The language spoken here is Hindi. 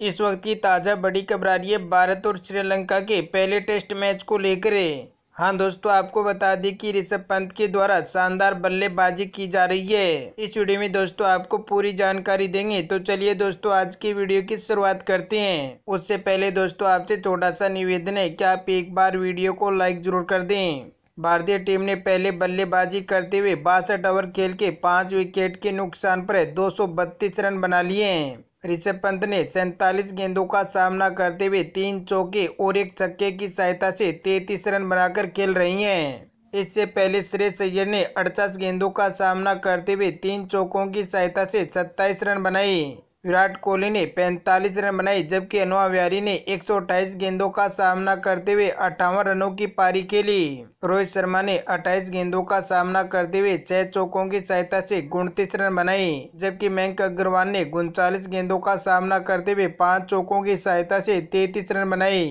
इस वक्त की ताज़ा बड़ी रही है भारत और श्रीलंका के पहले टेस्ट मैच को लेकर है हाँ दोस्तों आपको बता दें कि ऋषभ पंत के द्वारा शानदार बल्लेबाजी की जा रही है इस वीडियो में दोस्तों आपको पूरी जानकारी देंगे तो चलिए दोस्तों आज की वीडियो की शुरुआत करते हैं उससे पहले दोस्तों आपसे छोटा सा निवेदन है कि आप एक बार वीडियो को लाइक जरूर कर दें भारतीय टीम ने पहले बल्लेबाजी करते हुए बासठ ओवर खेल के पाँच विकेट के नुकसान पर दो रन बना लिए हैं ऋषभ पंत ने सैंतालीस गेंदों का सामना करते हुए तीन चौके और एक छक्के की सहायता से तैतीस रन बनाकर खेल रही हैं इससे पहले श्रेयस सैयर ने अड़चास गेंदों का सामना करते हुए तीन चौकों की सहायता से सत्ताईस रन बनाए विराट कोहली ने 45 रन बनाए जबकि व्यारी ने एक गेंदों का सामना करते हुए अट्ठावन रनों की पारी खेली रोहित शर्मा ने 28 गेंदों का सामना करते हुए छह चौकों की सहायता से उनतीस रन बनाए जबकि मयंक अग्रवाल ने उनचालीस गेंदों का सामना करते हुए पांच चौकों की सहायता से तैतीस रन बनाए